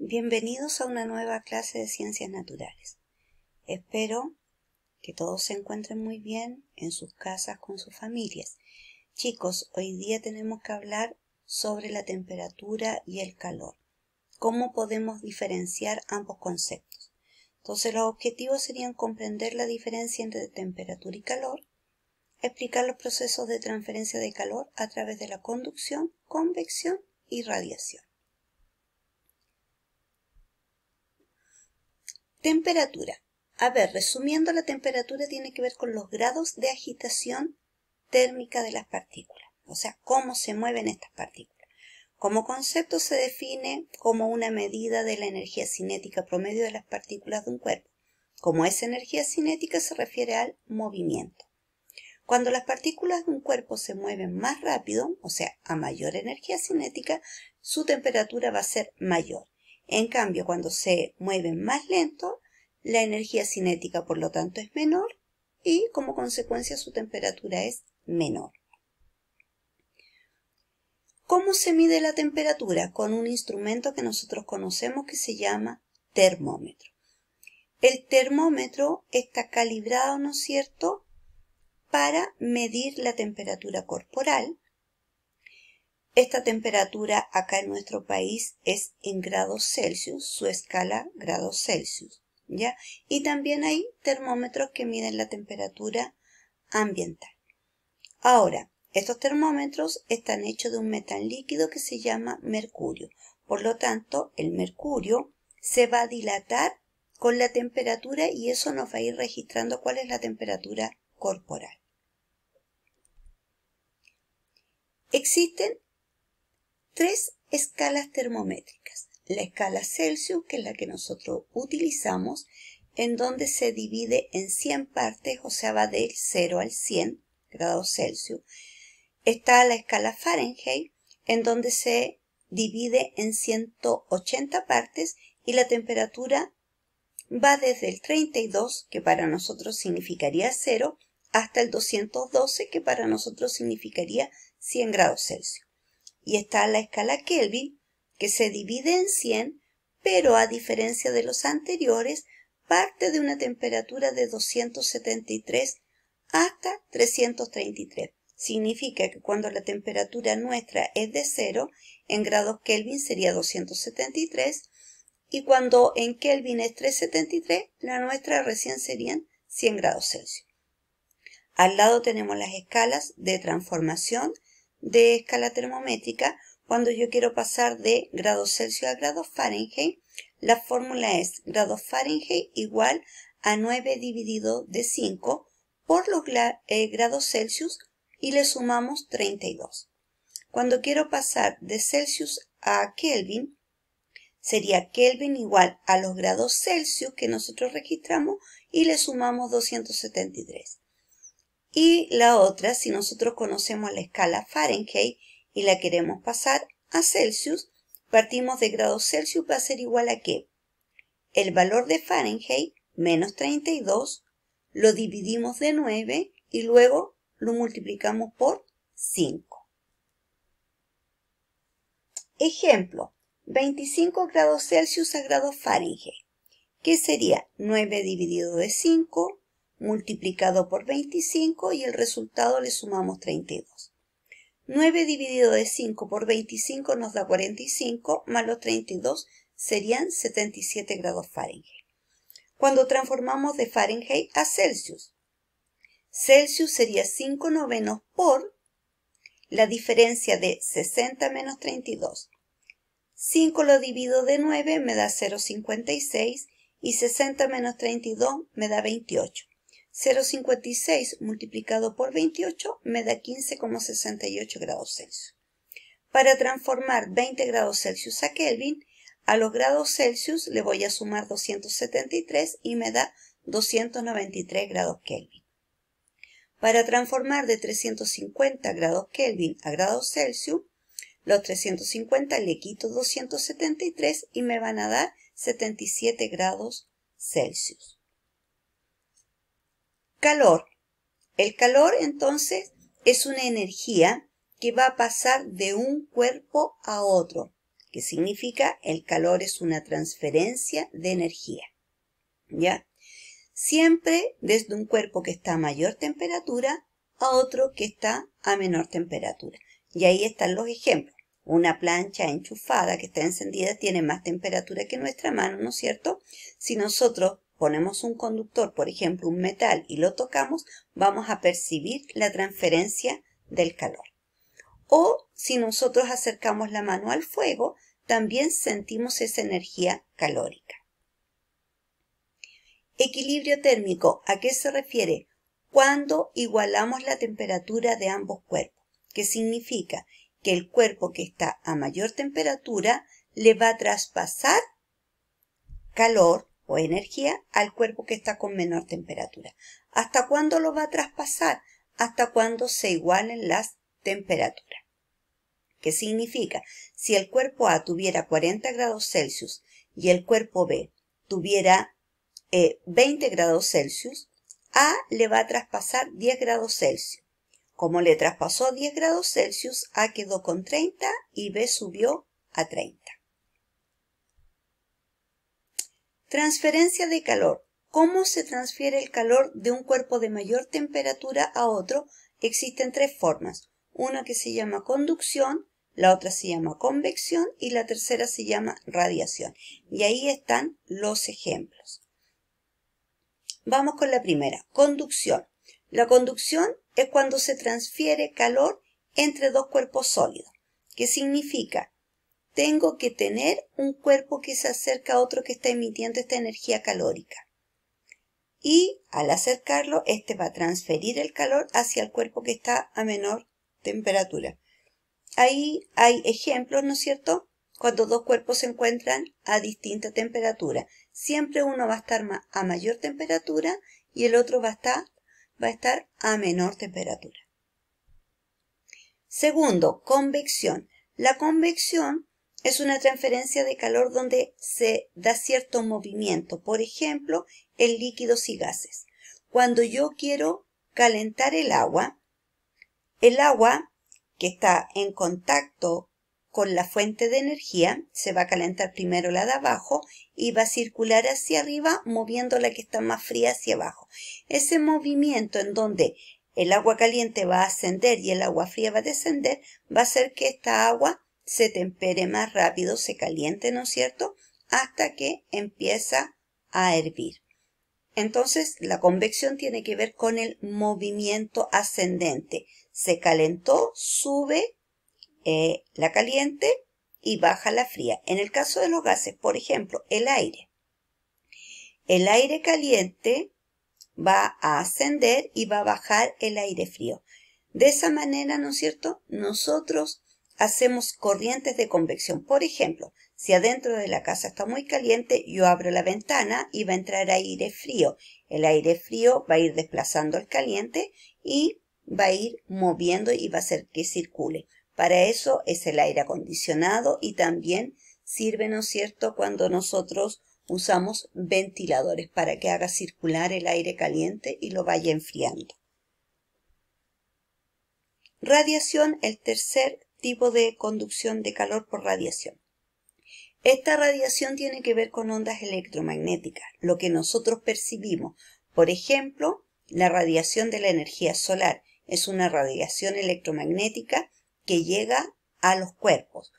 Bienvenidos a una nueva clase de ciencias naturales. Espero que todos se encuentren muy bien en sus casas con sus familias. Chicos, hoy día tenemos que hablar sobre la temperatura y el calor. ¿Cómo podemos diferenciar ambos conceptos? Entonces los objetivos serían comprender la diferencia entre temperatura y calor, explicar los procesos de transferencia de calor a través de la conducción, convección y radiación. Temperatura. A ver, resumiendo, la temperatura tiene que ver con los grados de agitación térmica de las partículas, o sea, cómo se mueven estas partículas. Como concepto se define como una medida de la energía cinética promedio de las partículas de un cuerpo. Como esa energía cinética se refiere al movimiento. Cuando las partículas de un cuerpo se mueven más rápido, o sea, a mayor energía cinética, su temperatura va a ser mayor. En cambio, cuando se mueven más lento, la energía cinética por lo tanto es menor y como consecuencia su temperatura es menor. ¿Cómo se mide la temperatura? Con un instrumento que nosotros conocemos que se llama termómetro. El termómetro está calibrado, ¿no es cierto?, para medir la temperatura corporal esta temperatura acá en nuestro país es en grados Celsius, su escala grados Celsius, ¿ya? Y también hay termómetros que miden la temperatura ambiental. Ahora, estos termómetros están hechos de un metal líquido que se llama mercurio. Por lo tanto, el mercurio se va a dilatar con la temperatura y eso nos va a ir registrando cuál es la temperatura corporal. Existen tres escalas termométricas. La escala Celsius, que es la que nosotros utilizamos, en donde se divide en 100 partes, o sea, va del 0 al 100 grados Celsius. Está la escala Fahrenheit, en donde se divide en 180 partes y la temperatura va desde el 32, que para nosotros significaría 0, hasta el 212, que para nosotros significaría 100 grados Celsius y está la escala Kelvin, que se divide en 100, pero a diferencia de los anteriores, parte de una temperatura de 273 hasta 333. Significa que cuando la temperatura nuestra es de 0, en grados Kelvin sería 273, y cuando en Kelvin es 373, la nuestra recién serían 100 grados Celsius. Al lado tenemos las escalas de transformación de escala termométrica, cuando yo quiero pasar de grados Celsius a grados Fahrenheit, la fórmula es grados Fahrenheit igual a 9 dividido de 5 por los eh, grados Celsius y le sumamos 32. Cuando quiero pasar de Celsius a Kelvin, sería Kelvin igual a los grados Celsius que nosotros registramos y le sumamos 273 y la otra si nosotros conocemos la escala Fahrenheit y la queremos pasar a Celsius, partimos de grados Celsius va a ser igual a que el valor de Fahrenheit menos 32 lo dividimos de 9 y luego lo multiplicamos por 5. Ejemplo, 25 grados Celsius a grados Fahrenheit, que sería 9 dividido de 5 multiplicado por 25 y el resultado le sumamos 32. 9 dividido de 5 por 25 nos da 45, más los 32 serían 77 grados Fahrenheit. Cuando transformamos de Fahrenheit a Celsius, Celsius sería 5 novenos por la diferencia de 60 menos 32. 5 lo divido de 9 me da 0,56 y 60 menos 32 me da 28. 0,56 multiplicado por 28 me da 15,68 grados Celsius. Para transformar 20 grados Celsius a Kelvin, a los grados Celsius le voy a sumar 273 y me da 293 grados Kelvin. Para transformar de 350 grados Kelvin a grados Celsius, los 350 le quito 273 y me van a dar 77 grados Celsius. Calor. El calor entonces es una energía que va a pasar de un cuerpo a otro, que significa el calor es una transferencia de energía. ¿Ya? Siempre desde un cuerpo que está a mayor temperatura a otro que está a menor temperatura. Y ahí están los ejemplos. Una plancha enchufada que está encendida tiene más temperatura que nuestra mano, ¿no es cierto? Si nosotros ponemos un conductor, por ejemplo, un metal, y lo tocamos, vamos a percibir la transferencia del calor. O si nosotros acercamos la mano al fuego, también sentimos esa energía calórica. Equilibrio térmico. ¿A qué se refiere? Cuando igualamos la temperatura de ambos cuerpos, que significa que el cuerpo que está a mayor temperatura le va a traspasar calor o energía al cuerpo que está con menor temperatura. ¿Hasta cuándo lo va a traspasar? Hasta cuándo se igualen las temperaturas. ¿Qué significa? Si el cuerpo A tuviera 40 grados Celsius y el cuerpo B tuviera 20 eh, grados Celsius, A le va a traspasar 10 grados Celsius. Como le traspasó 10 grados Celsius, A quedó con 30 y B subió a 30. Transferencia de calor. ¿Cómo se transfiere el calor de un cuerpo de mayor temperatura a otro? Existen tres formas. Una que se llama conducción, la otra se llama convección y la tercera se llama radiación. Y ahí están los ejemplos. Vamos con la primera, conducción. La conducción es cuando se transfiere calor entre dos cuerpos sólidos, ¿Qué significa tengo que tener un cuerpo que se acerca a otro que está emitiendo esta energía calórica. Y al acercarlo, este va a transferir el calor hacia el cuerpo que está a menor temperatura. Ahí hay ejemplos, ¿no es cierto? Cuando dos cuerpos se encuentran a distinta temperatura. Siempre uno va a estar a mayor temperatura y el otro va a estar, va a, estar a menor temperatura. Segundo, convección. La convección es una transferencia de calor donde se da cierto movimiento, por ejemplo, en líquidos y gases. Cuando yo quiero calentar el agua, el agua que está en contacto con la fuente de energía, se va a calentar primero la de abajo y va a circular hacia arriba moviendo la que está más fría hacia abajo. Ese movimiento en donde el agua caliente va a ascender y el agua fría va a descender va a hacer que esta agua se tempere más rápido, se caliente, ¿no es cierto? Hasta que empieza a hervir. Entonces, la convección tiene que ver con el movimiento ascendente. Se calentó, sube eh, la caliente y baja la fría. En el caso de los gases, por ejemplo, el aire. El aire caliente va a ascender y va a bajar el aire frío. De esa manera, ¿no es cierto? Nosotros hacemos corrientes de convección. Por ejemplo, si adentro de la casa está muy caliente, yo abro la ventana y va a entrar aire frío. El aire frío va a ir desplazando el caliente y va a ir moviendo y va a hacer que circule. Para eso es el aire acondicionado y también sirve, ¿no es cierto?, cuando nosotros usamos ventiladores para que haga circular el aire caliente y lo vaya enfriando. Radiación, el tercer tipo de conducción de calor por radiación. Esta radiación tiene que ver con ondas electromagnéticas, lo que nosotros percibimos. Por ejemplo, la radiación de la energía solar es una radiación electromagnética que llega a los cuerpos.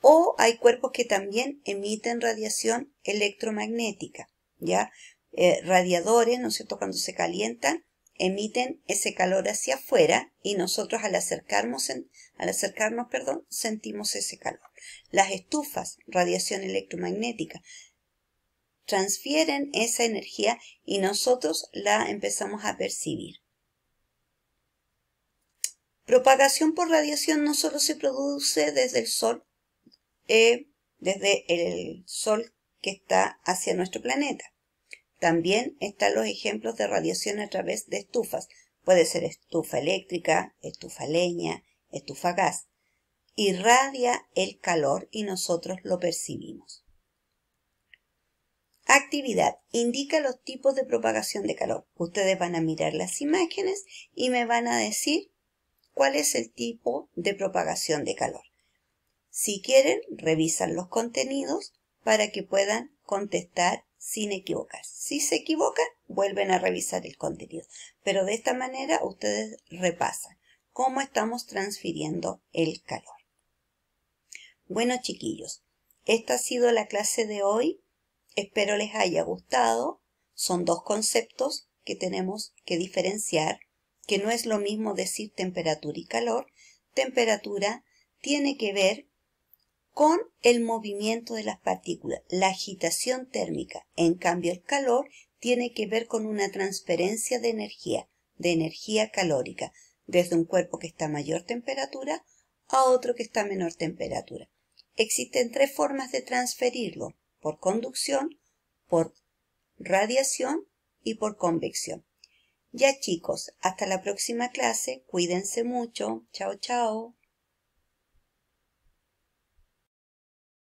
O hay cuerpos que también emiten radiación electromagnética, ¿ya? Eh, radiadores, ¿no es cierto?, cuando se calientan, emiten ese calor hacia afuera y nosotros al acercarnos, al acercarnos perdón, sentimos ese calor. Las estufas, radiación electromagnética, transfieren esa energía y nosotros la empezamos a percibir. Propagación por radiación no solo se produce desde el sol, eh, desde el sol que está hacia nuestro planeta. También están los ejemplos de radiación a través de estufas. Puede ser estufa eléctrica, estufa leña, estufa gas. Irradia el calor y nosotros lo percibimos. Actividad. Indica los tipos de propagación de calor. Ustedes van a mirar las imágenes y me van a decir cuál es el tipo de propagación de calor. Si quieren, revisan los contenidos para que puedan contestar sin equivocar. Si se equivocan, vuelven a revisar el contenido. Pero de esta manera ustedes repasan cómo estamos transfiriendo el calor. Bueno, chiquillos, esta ha sido la clase de hoy. Espero les haya gustado. Son dos conceptos que tenemos que diferenciar, que no es lo mismo decir temperatura y calor. Temperatura tiene que ver con el movimiento de las partículas. La agitación térmica, en cambio el calor, tiene que ver con una transferencia de energía, de energía calórica, desde un cuerpo que está a mayor temperatura a otro que está a menor temperatura. Existen tres formas de transferirlo, por conducción, por radiación y por convección. Ya chicos, hasta la próxima clase, cuídense mucho, chao chao.